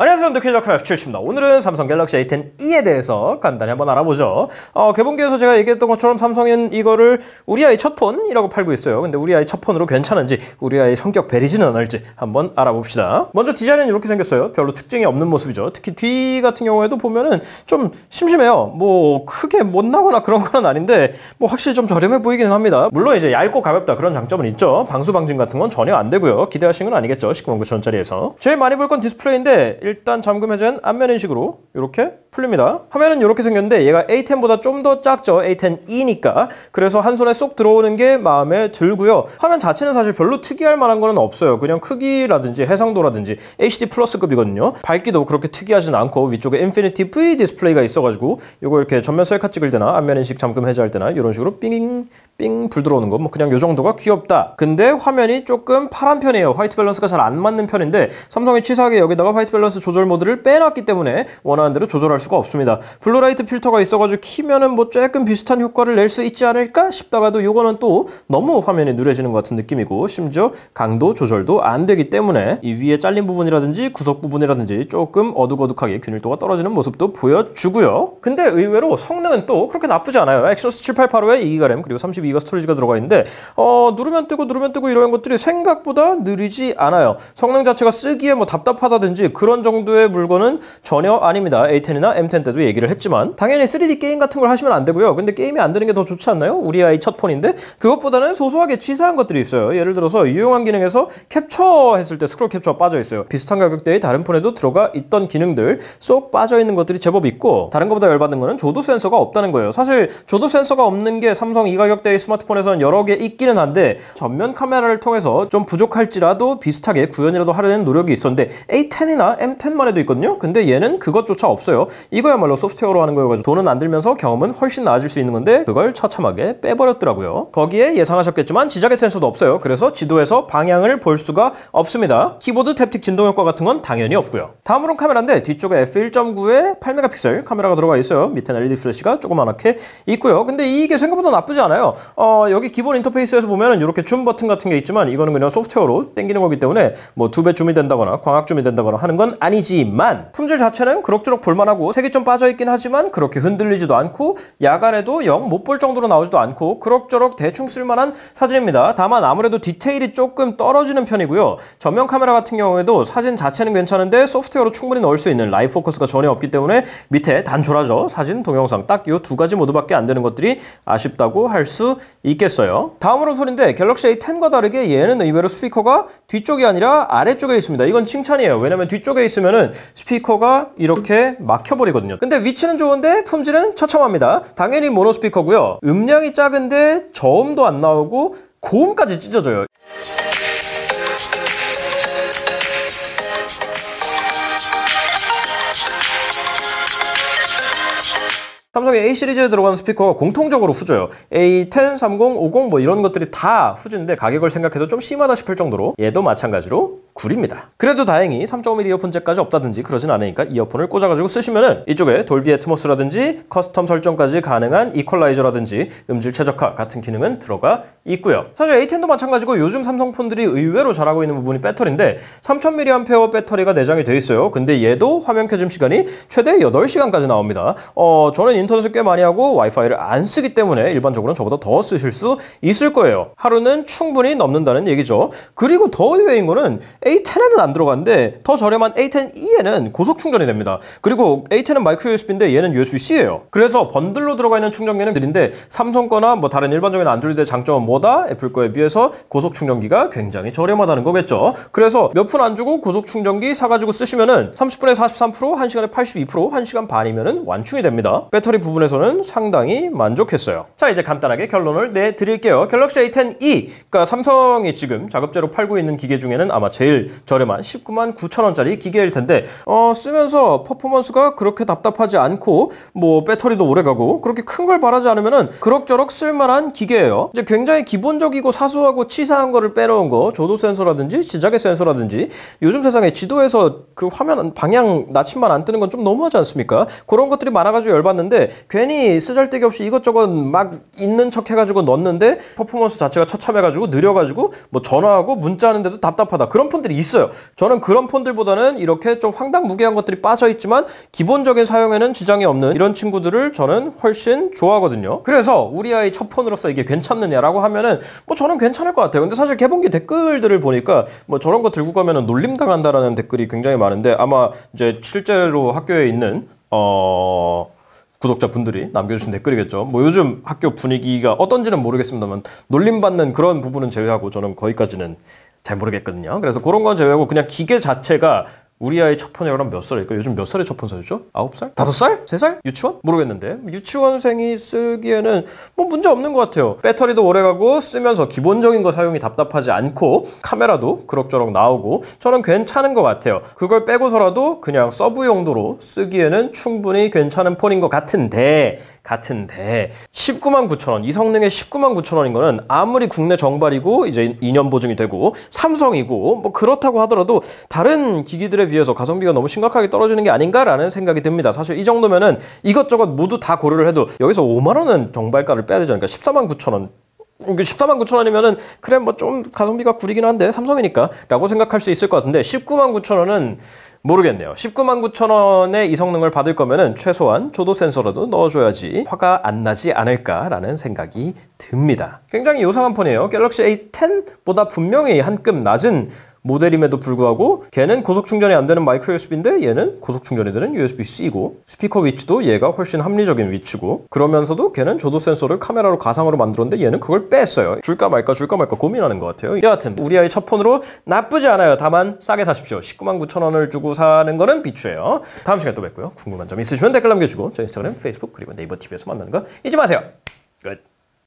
안녕하세요 덕현작품 F77입니다. 오늘은 삼성 갤럭시 A10e에 대해서 간단히 한번 알아보죠. 어, 개봉기에서 제가 얘기했던 것처럼 삼성은 이거를 우리 아이 첫 폰이라고 팔고 있어요. 근데 우리 아이 첫 폰으로 괜찮은지 우리 아이 성격 베리지는 않을지 한번 알아봅시다. 먼저 디자인은 이렇게 생겼어요. 별로 특징이 없는 모습이죠. 특히 뒤 같은 경우에도 보면은 좀 심심해요. 뭐 크게 못 나거나 그런 건 아닌데 뭐 확실히 좀 저렴해 보이기는 합니다. 물론 이제 얇고 가볍다 그런 장점은 있죠. 방수 방진 같은 건 전혀 안 되고요. 기대하신 건 아니겠죠. 19만 9천원짜리에서. 제일 많이 볼 건 디스플레이인데 일단 잠금 해진는 앞면 인식으로 이렇게 풀립니다. 화면은 이렇게 생겼는데 얘가 A10보다 좀 더 작죠. A10E니까. 그래서 한 손에 쏙 들어오는 게 마음에 들고요. 화면 자체는 사실 별로 특이할 만한 거는 없어요. 그냥 크기라든지 해상도라든지 HD 플러스급이거든요. 밝기도 그렇게 특이하진 않고 위쪽에 인피니티 V 디스플레이가 있어가지고 이거 이렇게 전면 셀카 찍을 때나 앞면 인식 잠금 해제할 때나 이런 식으로 삥빙불 들어오는 거 뭐 그냥 요 정도가 귀엽다. 근데 화면이 조금 파란 편이에요. 화이트 밸런스가 잘 안 맞는 편인데 삼성이 치사하게 여기다가 화이트 밸런스 바이스 조절 모드를 빼놨기 때문에 원하는 대로 조절할 수가 없습니다. 블루라이트 필터가 있어가지고 키면은 뭐 조금 비슷한 효과를 낼 수 있지 않을까 싶다가도 요거는 또 너무 화면이 누려지는 것 같은 느낌이고 심지어 강도 조절도 안 되기 때문에 이 위에 잘린 부분이라든지 구석 부분이라든지 조금 어둑어둑하게 균일도가 떨어지는 모습도 보여주고요. 근데 의외로 성능은 또 그렇게 나쁘지 않아요. 엑소스 7885에 2기가램 그리고 32기가 스토리지가 들어가 있는데 어, 누르면 뜨고 누르면 뜨고 이런 것들이 생각보다 느리지 않아요. 성능 자체가 쓰기에 뭐 답답하다든지 그런 정도의 물건은 전혀 아닙니다. A10이나 M10 때도 얘기를 했지만 당연히 3D 게임 같은 걸 하시면 안 되고요. 근데 게임이 안 되는 게 더 좋지 않나요? 우리 아이 첫 폰인데 그것보다는 소소하게 치사한 것들이 있어요. 예를 들어서 유용한 기능에서 캡처 했을 때 스크롤 캡처가 빠져 있어요. 비슷한 가격대의 다른 폰에도 들어가 있던 기능들 쏙 빠져 있는 것들이 제법 있고 다른 것보다 열받는 거는 조도 센서가 없다는 거예요. 사실 조도 센서가 없는 게 삼성 이 가격대의 스마트폰에서는 여러 개 있기는 한데 전면 카메라를 통해서 좀 부족할지라도 비슷하게 구현이라도 하려는 노력이 있었는데 A10이나 M10 1 0만 해도 있거든요. 근데 얘는 그것조차 없어요. 이거야말로 소프트웨어로 하는 거여가지고 돈은 안 들면서 경험은 훨씬 나아질 수 있는 건데 그걸 처참하게 빼버렸더라고요. 거기에 예상하셨겠지만 지자계 센서도 없어요. 그래서 지도에서 방향을 볼 수가 없습니다. 키보드 탭틱 진동 효과 같은 건 당연히 없고요. 다음으론 카메라인데 뒤쪽에 f1.9에 8메가픽셀 카메라가 들어가 있어요. 밑에는 LED 플래시가 조그맣게 있고요. 근데 이게 생각보다 나쁘지 않아요. 어, 여기 기본 인터페이스에서 보면 이렇게 줌 버튼 같은 게 있지만 이거는 그냥 소프트웨어로 땡기는 거기 때문에 뭐 두 배 줌이 된다거나 광학 줌이 된다거나 하는 건 아니지만 품질 자체는 그럭저럭 볼만하고 색이 좀 빠져있긴 하지만 그렇게 흔들리지도 않고 야간에도 영 못 볼 정도로 나오지도 않고 그럭저럭 대충 쓸만한 사진입니다. 다만 아무래도 디테일이 조금 떨어지는 편이고요. 전면 카메라 같은 경우에도 사진 자체는 괜찮은데 소프트웨어로 충분히 넣을 수 있는 라이브 포커스가 전혀 없기 때문에 밑에 단조라죠. 사진, 동영상 딱 이 두 가지 모드밖에 안 되는 것들이 아쉽다고 할 수 있겠어요. 다음으로 소리인데 갤럭시 A10과 다르게 얘는 의외로 스피커가 뒤쪽이 아니라 아래쪽에 있습니다. 이건 칭찬이에요. 왜냐면 뒤쪽에 있으면 있면은 스피커가 이렇게 막혀버리거든요 근데 위치는 좋은데 품질은 처참합니다 당연히 모노 스피커고요 음량이 작은데 저음도 안 나오고 고음까지 찢어져요 삼성의 A 시리즈에 들어간 스피커가 공통적으로 후져요. A10, 30, 50 뭐 이런 것들이 다 후진데 가격을 생각해서 좀 심하다 싶을 정도로 얘도 마찬가지로 굴입니다. 그래도 다행히 3.5mm 이어폰잭까지 없다든지 그러진 않으니까 이어폰을 꽂아가지고 쓰시면은 이쪽에 돌비 애트모스라든지 커스텀 설정까지 가능한 이퀄라이저라든지 음질 최적화 같은 기능은 들어가 있고요. 사실 A10도 마찬가지고 요즘 삼성폰들이 의외로 잘하고 있는 부분이 배터리인데 3000mAh 배터리가 내장이 돼 있어요. 근데 얘도 화면 켜짐 시간이 최대 8시간까지 나옵니다. 어, 저는 인터넷을 꽤 많이 하고 와이파이를 안 쓰기 때문에 일반적으로는 저보다 더 쓰실 수 있을 거예요. 하루는 충분히 넘는다는 얘기죠. 그리고 더 의외인 거는 A10에는 안들어갔는데더 저렴한 A10e에는 고속 충전이 됩니다. 그리고 A10은 마이크로 USB인데 얘는 USB-C예요. 그래서 번들로 들어가 있는 충전기는 느린데 삼성 거나 뭐 다른 일반적인 안드로이드의 장점은 뭐다? 애플 거에 비해서 고속 충전기가 굉장히 저렴하다는 거겠죠. 그래서 몇 푼 안 주고 고속 충전기 사가지고 쓰시면은 30분에 43%, 1시간에 82%, 1시간 반이면 완충이 됩니다. 배터리 부분에서는 상당히 만족했어요. 자 이제 간단하게 결론을 내드릴게요. 갤럭시 A10e, 그러니까 삼성이 지금 작업제로 팔고 있는 기계 중에는 아마 제일 제일 저렴한 19만 9천 원짜리 기계일 텐데 어, 쓰면서 퍼포먼스가 그렇게 답답하지 않고 뭐 배터리도 오래가고 그렇게 큰 걸 바라지 않으면 그럭저럭 쓸만한 기계예요. 이제 굉장히 기본적이고 사소하고 치사한 거를 빼놓은 거 조도 센서라든지 지자계 센서라든지 요즘 세상에 지도에서 그 화면 방향 나침반 안 뜨는 건 좀 너무하지 않습니까? 그런 것들이 많아가지고 열받는데 괜히 쓰잘데기 없이 이것저것 막 있는 척 해가지고 넣는데 퍼포먼스 자체가 처참해가지고 느려가지고 뭐 전화하고 문자하는데도 답답하다 그런 폰들 폰들이 있어요. 저는 그런 폰들보다는 이렇게 좀 황당무계한 것들이 빠져있지만 기본적인 사용에는 지장이 없는 이런 친구들을 저는 훨씬 좋아하거든요. 그래서 우리 아이 첫 폰으로서 이게 괜찮느냐라고 하면은 뭐 저는 괜찮을 것 같아요. 근데 사실 개봉기 댓글들을 보니까 뭐 저런 거 들고 가면은 놀림당한다라는 댓글이 굉장히 많은데 아마 이제 실제로 학교에 있는 어... 구독자분들이 남겨주신 댓글이겠죠. 뭐 요즘 학교 분위기가 어떤지는 모르겠습니다만 놀림받는 그런 부분은 제외하고 저는 거기까지는 잘 모르겠거든요. 그래서 그런 건 제외하고 그냥 기계 자체가 우리 아이 첫번역이랑몇 살일까? 요즘 몇 살에 첫번역이죠 아홉 살? 다섯 살? 세 살? 유치원? 모르겠는데 유치원생이 쓰기에는 뭐 문제 없는 것 같아요 배터리도 오래가고 쓰면서 기본적인 거 사용이 답답하지 않고 카메라도 그럭저럭 나오고 저는 괜찮은 것 같아요 그걸 빼고서라도 그냥 서브 용도로 쓰기에는 충분히 괜찮은 폰인 것 같은데 같은데 19만 9천 원, 이 성능의 19만 9천 원인 거는 아무리 국내 정발이고 이제 2년 보증이 되고 삼성이고 뭐 그렇다고 하더라도 다른 기기들에 비해서 가성비가 너무 심각하게 떨어지는 게 아닌가라는 생각이 듭니다. 사실 이 정도면은 이것저것 모두 다 고려를 해도 여기서 5만 원은 정발가를 빼야 되지 않을까? 14만 9천 원 이게 14만 9천 원이면은 그래 뭐 좀 가성비가 구리긴 한데 삼성이니까 라고 생각할 수 있을 것 같은데 19만 9천 원은 모르겠네요. 19만 9천 원의이 성능을 받을 거면 최소한 조도 센서라도 넣어줘야지 화가 안 나지 않을까라는 생각이 듭니다. 굉장히 요상한 폰이에요. 갤럭시 A10보다 분명히 한급 낮은 모델임에도 불구하고 걔는 고속 충전이 안 되는 마이크로 USB인데 얘는 고속 충전이 되는 USB-C고 스피커 위치도 얘가 훨씬 합리적인 위치고 그러면서도 걔는 조도 센서를 카메라로 가상으로 만들었는데 얘는 그걸 뺐어요 줄까 말까 줄까 말까 고민하는 것 같아요 여하튼 우리 아이 첫 폰으로 나쁘지 않아요 다만 싸게 사십시오 19만 9천 원을 주고 사는 거는 비추예요 다음 시간에 또 뵙고요 궁금한 점 있으시면 댓글 남겨주고 저희 인스타그램, 페이스북 그리고 네이버 TV에서 만나는 거 잊지 마세요 끝